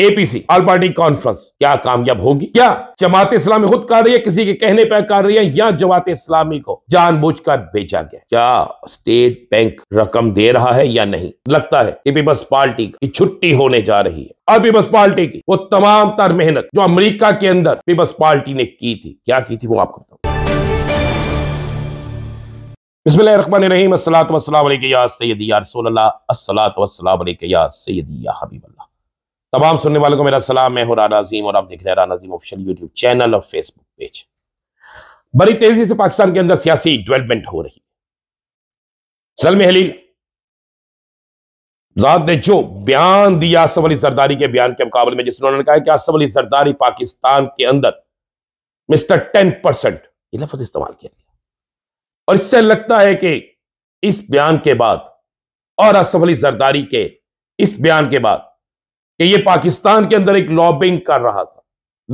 APC all party conference क्या कामयाब होगी क्या जमात इस्लामी खुद कर रही है किसी के कहने पर कर रही है या जमात इस्लामी को जानबूझकर बेचा गया क्या स्टेट बैंक रकम दे रहा है या नहीं लगता है कि पीपल्स पार्टी की छुट्टी होने जा रही है और पीपल्स पार्टी की वो तमाम तर मेहनत जो अमरीका के अंदर पीपल्स पार्टी ने की थी क्या की थी वो आपको बताऊँ बिस्मिल्लाम सैदी या रसोल्ला सैदी या हबीबल्ला तमाम सुनने वालों को मेरा सलाम मैं हूं राना अजीम और आप देख रहे हैं Rana Azeem official YouTube channel और फेसबुक पेज बड़ी तेजी से पाकिस्तान के अंदर सियासी डेवलपमेंट हो रही है हलील ने जो बयान दिया असफ अली सरदारी के बयान के मुकाबले में जिसने उन्होंने कहा कि आसफ अली सरदारी पाकिस्तान के अंदर मिस्टर टेन परसेंट ये लफज इस्तेमाल किया गया और इससे लगता है कि इस बयान के बाद और असफ अली सरदारी के इस बयान के बाद कि ये पाकिस्तान के अंदर एक लॉबिंग कर रहा था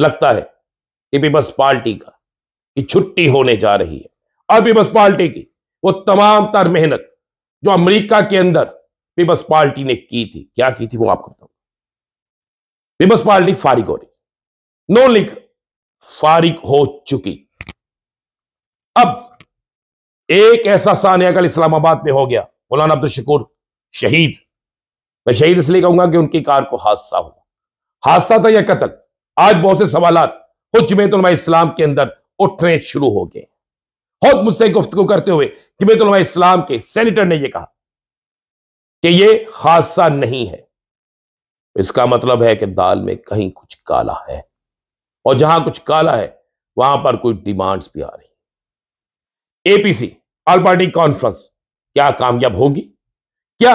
लगता है कि पीपल्स पार्टी का कि छुट्टी होने जा रही है और पीपल्स पार्टी की वो तमाम तर मेहनत जो अमेरिका के अंदर पीपल्स पार्टी ने की थी क्या की थी वो आपको बताऊं पीपल्स पार्टी फारिग हो रही नो लिख फारिग हो चुकी अब एक ऐसा सानिया कल इस्लामाबाद में हो गया मौलाना अब्दुल शकूर शहीद मैं शहीद इसलिए कहूंगा कि उनकी कार को हादसा हुआ हादसा था या कत्ल आज बहुत से सवाल खुद जमेतलमा तो इस्लाम के अंदर उठने शुरू हो गए बहुत मुझसे गुफ्तु करते हुए जमेतलमा तो इस्लाम के सेनेटर ने यह कहा कि यह हादसा नहीं है इसका मतलब है कि दाल में कहीं कुछ काला है और जहां कुछ काला है वहां पर कुछ डिमांड्स भी आ रही एपीसी ऑल पार्टी कॉन्फ्रेंस क्या कामयाब होगी क्या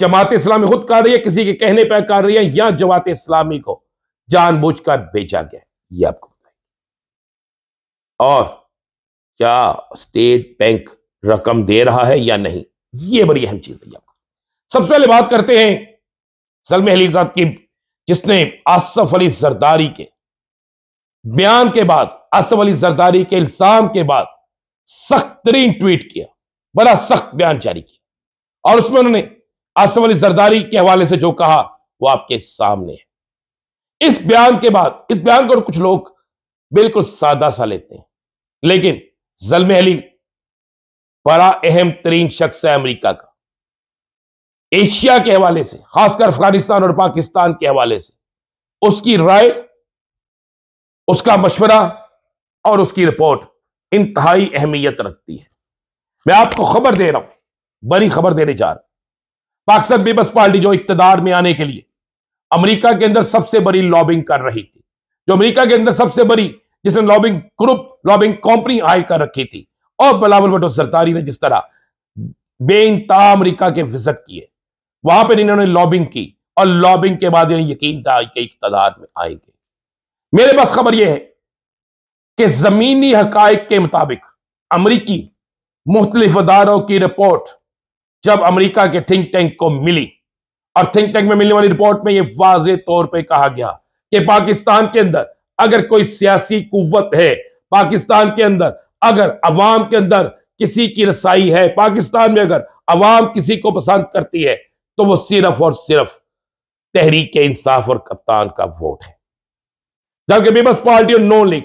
जमात इस्लामी खुद कर रही है किसी के कहने पर कर रही है या जमात इस्लामी को जानबूझकर बेचा गया ये आपको बताएंगे और क्या स्टेट बैंक रकम दे रहा है या नहीं ये बड़ी अहम चीज है आपको सबसे पहले बात करते हैं सलमे अली साहब की जिसने आसफ अली सरदारी के बयान के बाद आसफ अली सरदारी के इल्जाम के बाद सख्त तरीन ट्वीट किया बड़ा सख्त बयान जारी किया और उसमें उन्होंने आसफ अली जरदारी के हवाले से जो कहा वो आपके सामने है इस बयान के बाद इस बयान को कुछ लोग बिल्कुल सादा सा लेते हैं लेकिन जलम अली बड़ा अहम तरीन शख्स है अमरीका का एशिया के हवाले से खासकर अफगानिस्तान और पाकिस्तान के हवाले से उसकी राय उसका मशवरा और उसकी रिपोर्ट इंतहाई अहमियत रखती है मैं आपको खबर दे रहा हूं बड़ी खबर देने जा रहा हूं पाकिस्तान पीपल्स पार्टी जो इकतदार में आने के लिए अमेरिका के अंदर सबसे बड़ी लॉबिंग कर रही थी जो अमेरिका के अंदर सबसे बड़ी जिसने लॉबिंग ग्रुप लॉबिंग कंपनी आय कर रखी थी और बलावल भटो सरतारी ने जिस तरह बेनता अमरीका के विजिट किए वहां पर इन्होंने लॉबिंग की और लॉबिंग के बाद यकीन था कि इकतदार में आएंगे मेरे पास खबर यह है कि जमीनी हकायक के मुताबिक अमरीकी मुख्तलिफ अदारों की रिपोर्ट जब अमेरिका के थिंक टैंक को मिली और थिंक टैंक में मिलने वाली रिपोर्ट में यह वाजे तौर पर कहा गया कि पाकिस्तान के अंदर अगर कोई सियासी कुत है पाकिस्तान के अंदर अगर अवाम के अंदर किसी की रसाई है पाकिस्तान में अगर अवाम किसी को पसंद करती है तो वो सिर्फ और सिर्फ तहरीक इंसाफ और कप्तान का वोट है जबकि पीपल्स पार्टी और नो लीग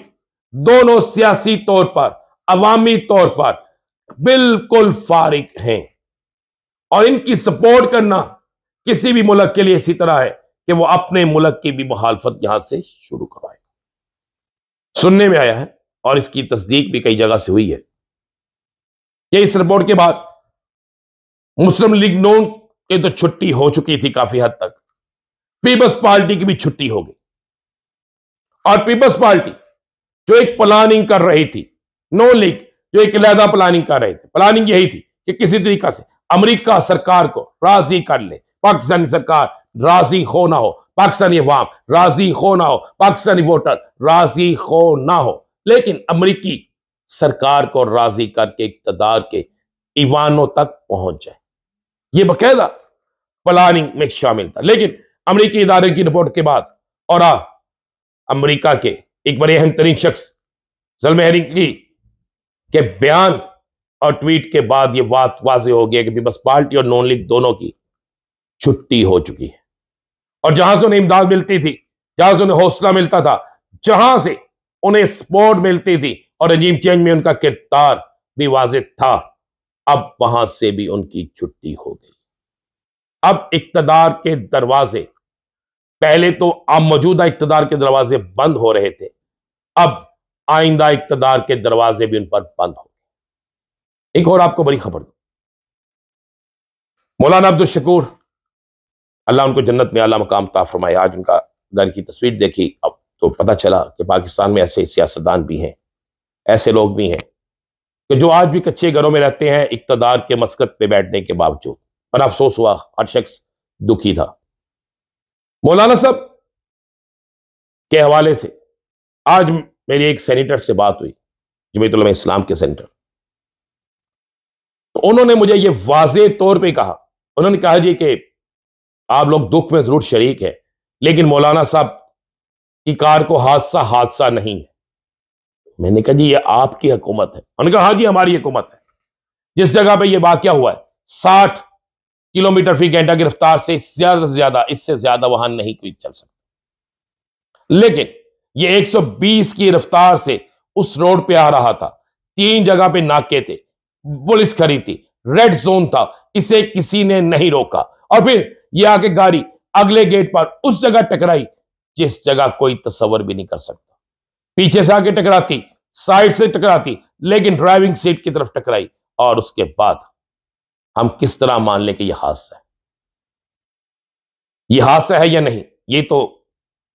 दोनों सियासी तौर पर अवामी तौर पर बिल्कुल फारिग हैं और इनकी सपोर्ट करना किसी भी मुल्क के लिए इसी तरह है कि वो अपने मुल्क की भी मुहालफत यहां से शुरू करवाएगा सुनने में आया है और इसकी तस्दीक भी कई जगह से हुई है कि इस रिपोर्ट के बाद मुस्लिम लीग नोन की तो छुट्टी हो चुकी थी काफी हद तक पीपल्स पार्टी की भी छुट्टी हो गई और पीपल्स पार्टी जो एक प्लानिंग कर रही थी नो लीग जो एक लहदा प्लानिंग कर रहे थे प्लानिंग यही थी कि किसी तरीका से अमेरिका सरकार को राजी कर ले पाकिस्तानी सरकार राजी हो ना हो पाकिस्तानी अवाम राजी हो ना हो पाकिस्तानी वोटर राजी हो ना हो लेकिन अमरीकी सरकार को राजी करके इकतदार के ईवानों तक पहुंच जाए ये बकायदा प्लानिंग में शामिल था लेकिन अमरीकी इदारे की रिपोर्ट के बाद और अमरीका के एक बड़े अहम तरीन शख्स जलमेहरिंग हेरिंग के बयान और ट्वीट के बाद ये बात वाजे हो गई कि पीपल्स पार्टी और नॉन लीग दोनों की छुट्टी हो चुकी है और जहां से उन्हें इमदाद मिलती थी जहां से उन्हें हौसला मिलता था जहां से उन्हें सपोर्ट मिलती थी और रजीम चेंज में उनका किरदार भी वाज था अब वहां से भी उनकी छुट्टी हो गई अब इकतदार के दरवाजे पहले तो अब मौजूदा इकतदार के दरवाजे बंद हो रहे थे अब आइंदा इकतदार के दरवाजे भी उन पर बंद हो एक और आपको बड़ी खबर दू मौलाना अब्दुल शकूर अल्लाह उनको जन्नत में आला मकाम ता फरमाए आज उनका घर की तस्वीर देखी अब तो पता चला कि पाकिस्तान में ऐसे सियासतदान भी हैं ऐसे लोग भी हैं कि जो आज भी कच्चे घरों में रहते हैं इकतदार के मस्कत पे बैठने के बावजूद पर अफसोस हुआ हर शख्स दुखी था मौलाना साहब के हवाले से आज मेरी एक सेनेटर से बात हुई जमीतुल इस्लाम के सेंटर उन्होंने मुझे ये वाजे तौर पर कहा उन्होंने कहा जी कि आप लोग दुख में जरूर शरीक है लेकिन मौलाना साहब की कार को हादसा हादसा नहीं है मैंने कहा जी ये आपकी हुकूमत है उन्होंने कहा हाँ जी हमारी हुकूमत है जिस जगह पे ये वाक्य हुआ है साठ किलोमीटर फी घंटा की रफ्तार से ज्यादा से ज्यादा इससे ज्यादा वाहन नहीं कोई चल सकता लेकिन ये 120 की रफ्तार से उस रोड पे आ रहा था तीन जगह पे नाके थे पुलिस खड़ी थी रेड जोन था इसे किसी ने नहीं रोका और फिर यह आके गाड़ी अगले गेट पर उस जगह टकराई जिस जगह कोई तस्वर भी नहीं कर सकता पीछे से आके टकराती साइड से टकराती लेकिन ड्राइविंग सीट की तरफ टकराई और उसके बाद हम किस तरह मान लें कि यह हादसा है यह हादसा है या नहीं ये तो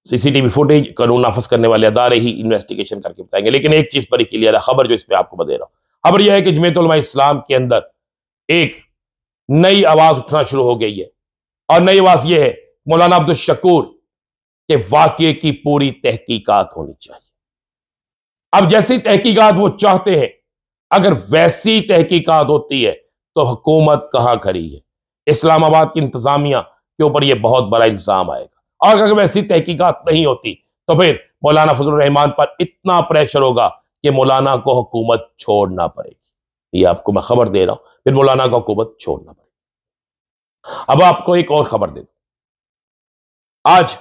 सीसीटीवी फुटेज कानून नाफज करने वाले अदारे ही इन्वेस्टिगेशन करके बताएंगे लेकिन एक चीज बड़ी क्लियर है खबर जो इसमें आपको बता रहा हूं खबर यह है कि जमीतलमा इस्लाम के अंदर एक नई आवाज उठना शुरू हो गई है और नई आवाज यह है मौलाना अब्दुल शकूर के वाक्य की पूरी तहकीकात होनी चाहिए अब जैसी तहकीकात वो चाहते हैं अगर वैसी तहकीकात होती है तो हुकूमत कहां खड़ी है इस्लामाबाद की इंतजामिया के ऊपर यह बहुत बड़ा इल्ज़ाम आएगा और अगर वैसी तहकीकात नहीं होती तो फिर मौलाना फजल रहमान पर इतना प्रेशर होगा कि मौलाना को हुकूमत छोड़ना पड़ेगी ये आपको मैं खबर दे रहा हूं फिर मौलाना को हुकूमत छोड़ना पड़ेगी अब आपको एक और खबर दे दू आज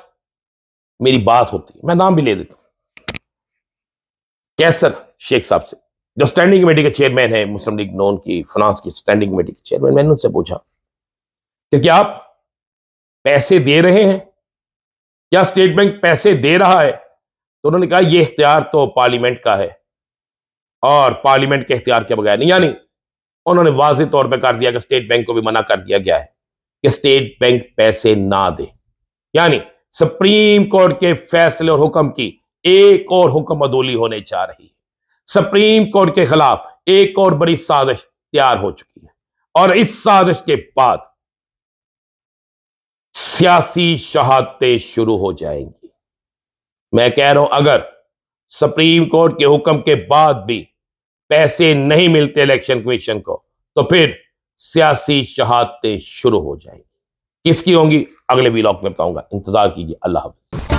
मेरी बात होती है मैं नाम भी ले देता हूं कैसर शेख साहब से जो स्टैंडिंग कमेटी के चेयरमैन है मुस्लिम लीग नोन की फ्रांस की स्टैंडिंग कमेटी के चेयरमैन मैंने उनसे पूछा कि क्या आप पैसे दे रहे हैं क्या स्टेट बैंक पैसे दे रहा है तो उन्होंने कहा यह इख्तियार तो पार्लियामेंट का है और पार्लियामेंट के अख्तियार के बगैर नहीं यानी उन्होंने वाज तौर पर कर दिया कि स्टेट बैंक को भी मना कर दिया गया है कि स्टेट बैंक पैसे ना दे यानी सुप्रीम कोर्ट के फैसले और हुक्म की एक और हुक्म अदोली होने जा रही है सुप्रीम कोर्ट के खिलाफ एक और बड़ी साजिश तैयार हो चुकी है और इस साजिश के बाद सियासी शहादतें शुरू हो जाएंगी मैं कह रहा हूं अगर सुप्रीम कोर्ट के हुक्म के बाद भी पैसे नहीं मिलते इलेक्शन कमीशन को तो फिर सियासी शहादतें शुरू हो जाएंगी किसकी होंगी अगले वीलॉग में बताऊंगा इंतजार कीजिए अल्लाह हाफिज